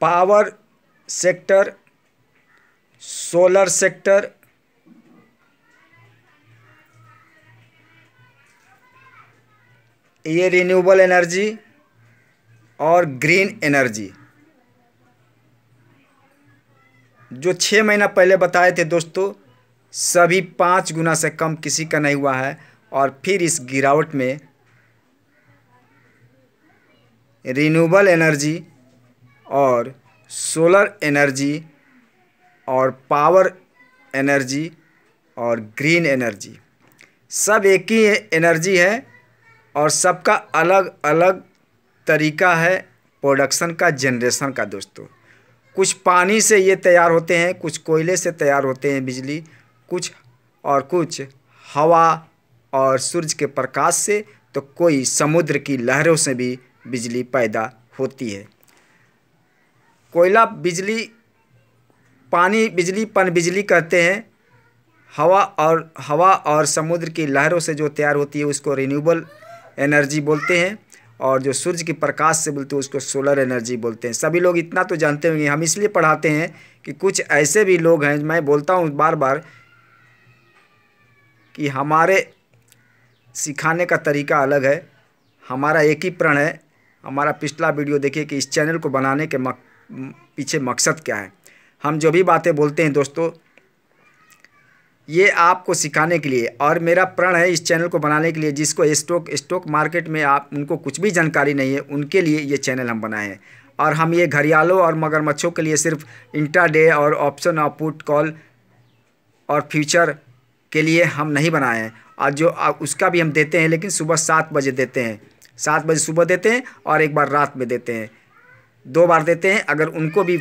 power sector solar sector ये renewable energy और green energy जो छः महीना पहले बताए थे दोस्तों सभी पाँच गुना से कम किसी का नहीं हुआ है और फिर इस गिरावट में रिन्यूएबल एनर्जी और सोलर एनर्जी और पावर एनर्जी और ग्रीन एनर्जी सब एक ही एनर्जी है और सबका अलग अलग तरीका है प्रोडक्शन का जनरेशन का दोस्तों कुछ पानी से ये तैयार होते हैं कुछ कोयले से तैयार होते हैं बिजली कुछ और कुछ हवा और सूरज के प्रकाश से तो कोई समुद्र की लहरों से भी बिजली पैदा होती है कोयला बिजली पानी बिजली पन बिजली कहते हैं हवा और हवा और समुद्र की लहरों से जो तैयार होती है उसको रिन्यूबल एनर्जी बोलते हैं और जो सूर्य के प्रकाश से बोलते हैं उसको सोलर एनर्जी बोलते हैं सभी लोग इतना तो जानते होंगे हम इसलिए पढ़ाते हैं कि कुछ ऐसे भी लोग हैं मैं बोलता हूँ बार बार कि हमारे सिखाने का तरीका अलग है हमारा एक ही प्रण है हमारा पिछला वीडियो देखिए कि इस चैनल को बनाने के मक पीछे मकसद क्या है हम जो भी बातें बोलते हैं दोस्तों ये आपको सिखाने के लिए और मेरा प्रण है इस चैनल को बनाने के लिए जिसको स्टॉक स्टॉक मार्केट में आप उनको कुछ भी जानकारी नहीं है उनके लिए ये चैनल हम बनाए हैं और हम ये घरियालों और मगरमच्छों के लिए सिर्फ इंटरडे और ऑप्शन ऑफ पुट कॉल और फ्यूचर के लिए हम नहीं बनाए हैं और जो उसका भी हम देते हैं लेकिन सुबह सात बजे देते हैं सात बजे सुबह देते हैं और एक बार रात में देते हैं दो बार देते हैं अगर उनको भी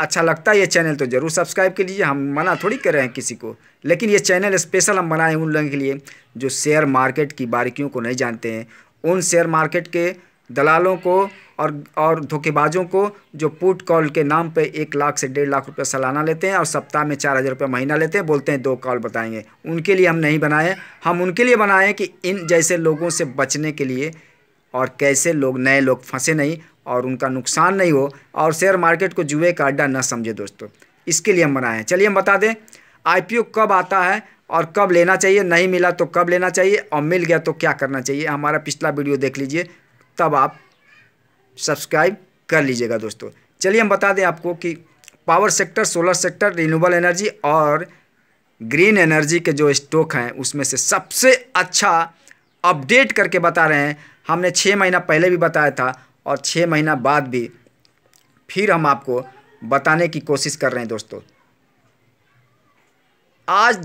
अच्छा लगता है ये चैनल तो ज़रूर सब्सक्राइब कर लीजिए हम मना थोड़ी कर रहे हैं किसी को लेकिन ये चैनल स्पेशल हम बनाए उन लोगों के लिए जो शेयर मार्केट की बारीकियों को नहीं जानते हैं उन शेयर मार्केट के दलालों को और और धोखेबाजों को जो पुट कॉल के नाम पे एक लाख से डेढ़ लाख रुपये सालाना लेते हैं और सप्ताह में चार हज़ार रुपये महीना लेते हैं बोलते हैं दो कॉल बताएंगे उनके लिए हम नहीं बनाए हम उनके लिए बनाए कि इन जैसे लोगों से बचने के लिए और कैसे लोग नए लोग फंसे नहीं और उनका नुकसान नहीं हो और शेयर मार्केट को जुए का अड्डा न समझे दोस्तों इसके लिए हम बनाए हैं चलिए हम बता दें आईपीओ कब आता है और कब लेना चाहिए नहीं मिला तो कब लेना चाहिए और मिल गया तो क्या करना चाहिए हमारा पिछला वीडियो देख लीजिए तब आप सब्सक्राइब कर लीजिएगा दोस्तों चलिए हम बता दें आपको कि power sector solar sector renewable energy और ग्रीन एनर्जी के जो स्टॉक हैं उसमें से सबसे अच्छा अपडेट करके बता रहे हैं हमने छः महीना पहले भी बताया था और छः महीना बाद भी फिर हम आपको बताने की कोशिश कर रहे हैं दोस्तों आज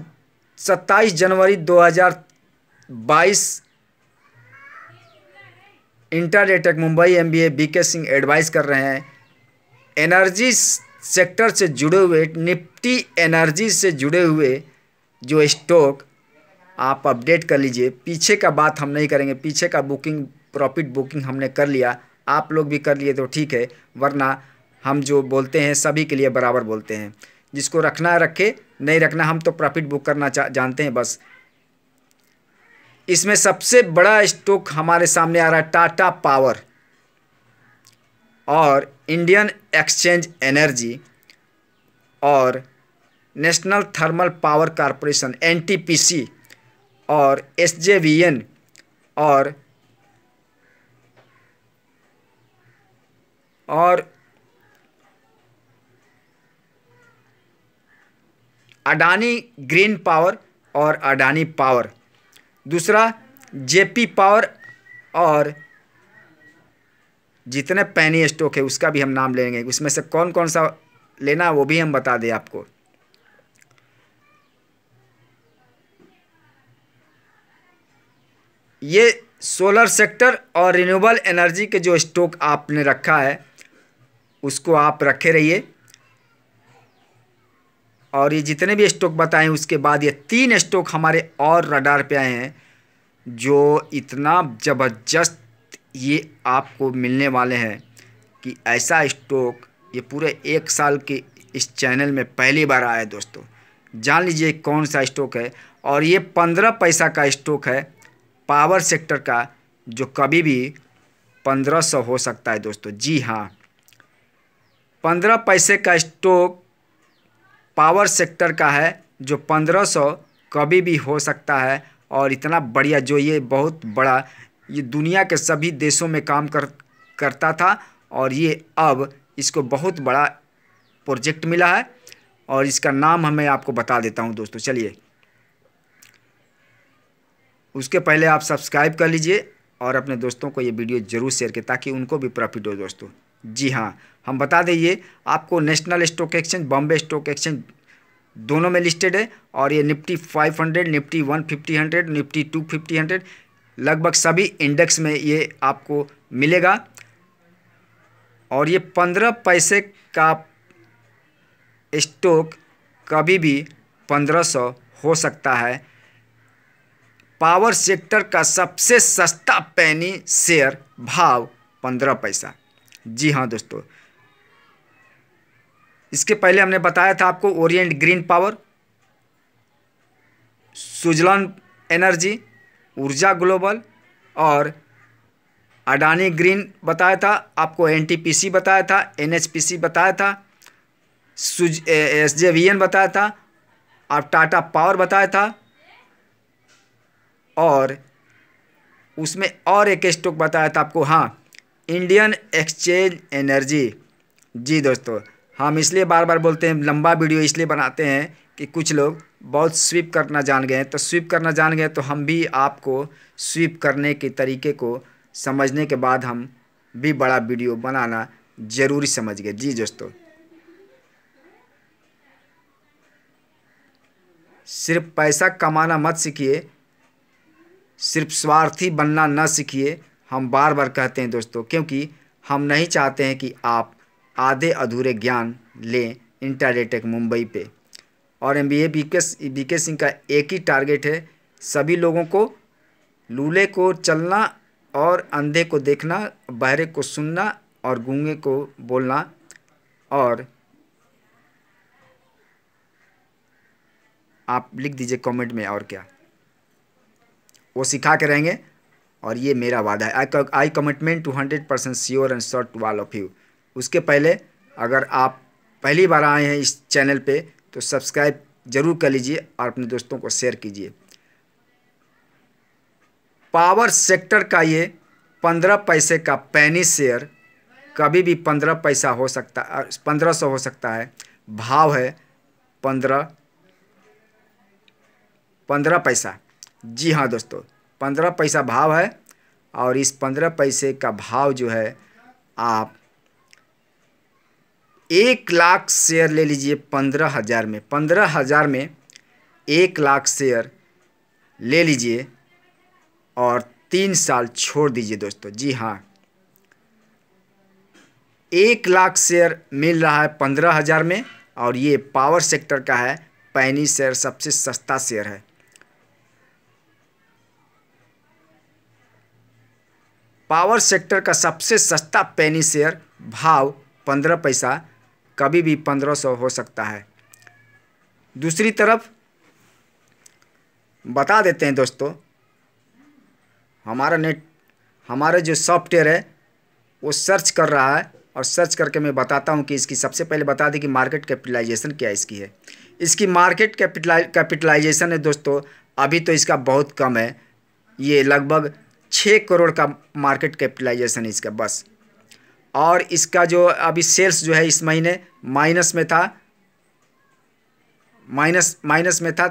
27 जनवरी 2022 intraday tech Mumbai M B A B K Singh advice कर रहे हैं एनर्जी सेक्टर से जुड़े हुए निफ्टी एनर्जी से जुड़े हुए जो स्टॉक आप अपडेट कर लीजिए पीछे का बात हम नहीं करेंगे पीछे का बुकिंग प्रॉफिट बुकिंग हमने कर लिया आप लोग भी कर लिए तो ठीक है वरना हम जो बोलते हैं सभी के लिए बराबर बोलते हैं जिसको रखना रखे नहीं रखना हम तो प्रॉफिट बुक करना जानते हैं बस इसमें सबसे बड़ा स्टॉक हमारे सामने आ रहा है टाटा पावर और इंडियन एक्सचेंज एनर्जी और national thermal power corporation NTPC और एसजेवीएन और और अडानी ग्रीन पावर और अडानी पावर दूसरा जेपी पावर और जितने पैनी स्टॉक है उसका भी हम नाम लेंगे उसमें से कौन कौन सा लेना वो भी हम बता दें आपको ये सोलर सेक्टर और रिन्यूएबल एनर्जी के जो स्टॉक आपने रखा है उसको आप रखे रहिए और ये जितने भी स्टॉक बताएं उसके बाद ये तीन स्टॉक हमारे और रडार पे आए हैं जो इतना ज़बरदस्त ये आपको मिलने वाले हैं कि ऐसा स्टॉक ये पूरे एक साल के इस चैनल में पहली बार आया है दोस्तों जान लीजिए कौन सा स्टॉक है और ये पंद्रह पैसा का स्टॉक है पावर सेक्टर का जो कभी भी पंद्रह सौ हो सकता है दोस्तों जी हाँ पंद्रह पैसे का स्टॉक पावर सेक्टर का है जो पंद्रह सौ कभी भी हो सकता है और इतना बढ़िया जो ये बहुत बड़ा ये दुनिया के सभी देशों में काम कर करता था और ये अब इसको बहुत बड़ा प्रोजेक्ट मिला है और इसका नाम हमें आपको बता देता हूँ दोस्तों चलिए उसके पहले आप सब्सक्राइब कर लीजिए और अपने दोस्तों को ये वीडियो ज़रूर शेयर करें ताकि उनको भी प्रॉफिट हो दोस्तों जी हाँ हम बता दें आपको national stock exchange Bombay stock exchange दोनों में लिस्टेड है और ये Nifty five hundred Nifty one fifty hundred Nifty two fifty hundred लगभग सभी इंडेक्स में ये आपको मिलेगा और ये पंद्रह पैसे का स्टॉक कभी भी पंद्रह सौ हो सकता है पावर सेक्टर का सबसे सस्ता पैनी शेयर भाव पंद्रह पैसा जी हाँ दोस्तों इसके पहले हमने बताया था आपको Orient green power Suzlon energy Urja global और अडानी ग्रीन बताया था आपको एनटीपीसी बताया था एनएचपीसी बताया था सुज एस जे वी एन बताया था आप टाटा पावर बताया था और उसमें और एक स्टॉक बताया था आपको हाँ इंडियन एक्सचेंज एनर्जी जी दोस्तों हम इसलिए बार बार बोलते हैं लंबा वीडियो इसलिए बनाते हैं कि कुछ लोग बहुत स्वीप करना जान गए हैं तो स्वीप करना जान गए तो हम भी आपको स्वीप करने के तरीके को समझने के बाद हम भी बड़ा वीडियो बनाना ज़रूरी समझ गए जी दोस्तों सिर्फ पैसा कमाना मत सीखिए सिर्फ स्वार्थी बनना न सीखिए हम बार बार कहते हैं दोस्तों क्योंकि हम नहीं चाहते हैं कि आप आधे अधूरे ज्ञान लें इंटरडेटेक मुंबई पे और M B A B K Singh का एक ही टारगेट है सभी लोगों को लूले को चलना और अंधे को देखना बहरे को सुनना और गूंगे को बोलना और आप लिख दीजिए कमेंट में और क्या वो सिखा के रहेंगे और ये मेरा वादा है I I commitment two hundred percent sure and short to all of you उसके पहले अगर आप पहली बार आए हैं इस चैनल पे तो सब्सक्राइब ज़रूर कर लीजिए और अपने दोस्तों को शेयर कीजिए पावर सेक्टर का ये पंद्रह पैसे का पैनी शेयर कभी भी पंद्रह पैसा हो सकता पंद्रह सौ हो सकता है भाव है पंद्रह पंद्रह पैसा जी हाँ दोस्तों पंद्रह पैसा भाव है और इस पंद्रह पैसे का भाव जो है आप एक लाख शेयर ले लीजिए पंद्रह हज़ार में पंद्रह हज़ार में एक लाख शेयर ले लीजिए और तीन साल छोड़ दीजिए दोस्तों जी हाँ एक लाख शेयर मिल रहा है पंद्रह हज़ार में और ये पावर सेक्टर का है पैनी शेयर सबसे सस्ता शेयर है पावर सेक्टर का सबसे सस्ता पेनी शेयर भाव पंद्रह पैसा कभी भी पंद्रह सौ हो सकता है दूसरी तरफ बता देते हैं दोस्तों हमारा नेट हमारा जो सॉफ्टवेयर है वो सर्च कर रहा है और सर्च करके मैं बताता हूँ कि इसकी सबसे पहले बता दें कि मार्केट कैपिटलाइजेशन क्या इसकी है इसकी मार्केट कैपिटलाइजेशन है दोस्तों अभी तो इसका बहुत कम है ये लगभग छः करोड़ का मार्केट कैपिटलाइजेशन इसका बस और इसका जो अभी सेल्स जो है इस महीने माइनस में था माइनस माइनस में था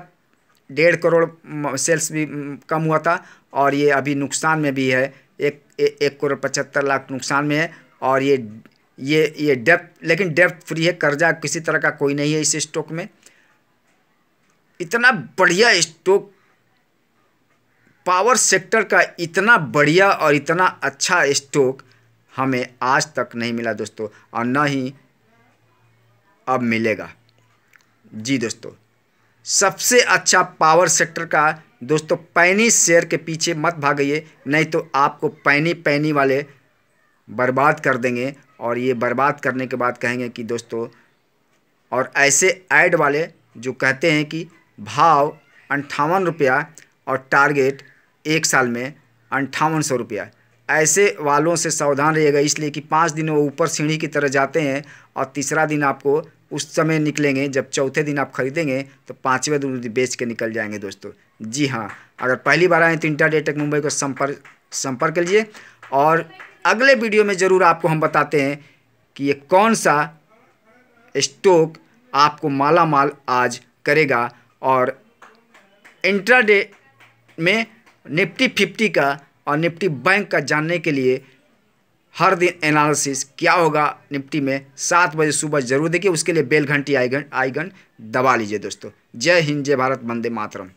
डेढ़ करोड़ सेल्स भी कम हुआ था और ये अभी नुकसान में भी है एक ए, एक करोड़ पचहत्तर लाख नुकसान में है और ये ये ये डेप्थ लेकिन डेप्थ फ्री है कर्जा किसी तरह का कोई नहीं है इस स्टॉक में इतना बढ़िया स्टॉक पावर सेक्टर का इतना बढ़िया और इतना अच्छा स्टॉक हमें आज तक नहीं मिला दोस्तों और ना ही अब मिलेगा जी दोस्तों सबसे अच्छा पावर सेक्टर का दोस्तों पैनी शेयर के पीछे मत भागिए नहीं तो आपको पैनी पैनी वाले बर्बाद कर देंगे और ये बर्बाद करने के बाद कहेंगे कि दोस्तों और ऐसे ऐड वाले जो कहते हैं कि भाव अंठावन रुपया और टारगेट एक साल में अंठावन सौ रुपया ऐसे वालों से सावधान रहिएगा इसलिए कि पाँच दिन वो ऊपर सीढ़ी की तरह जाते हैं और तीसरा दिन आपको उस समय निकलेंगे जब चौथे दिन आप खरीदेंगे तो पाँचवें दिन बेच के निकल जाएंगे दोस्तों जी हाँ अगर पहली बार आए तो इंटर डेटेक मुंबई को संपर्क संपर्क लीजिए और अगले वीडियो में ज़रूर आपको हम बताते हैं कि ये कौन सा स्टोक आपको माला माल आज करेगा और इंट्राडे में निफ्टी फिफ्टी का और निफ्टी बैंक का जानने के लिए हर दिन एनालिसिस क्या होगा निफ्टी में सात बजे सुबह जरूर देखिए उसके लिए बेल घंटी आइगन आइगन दबा लीजिए दोस्तों जय हिंद जय भारत वंदे मातरम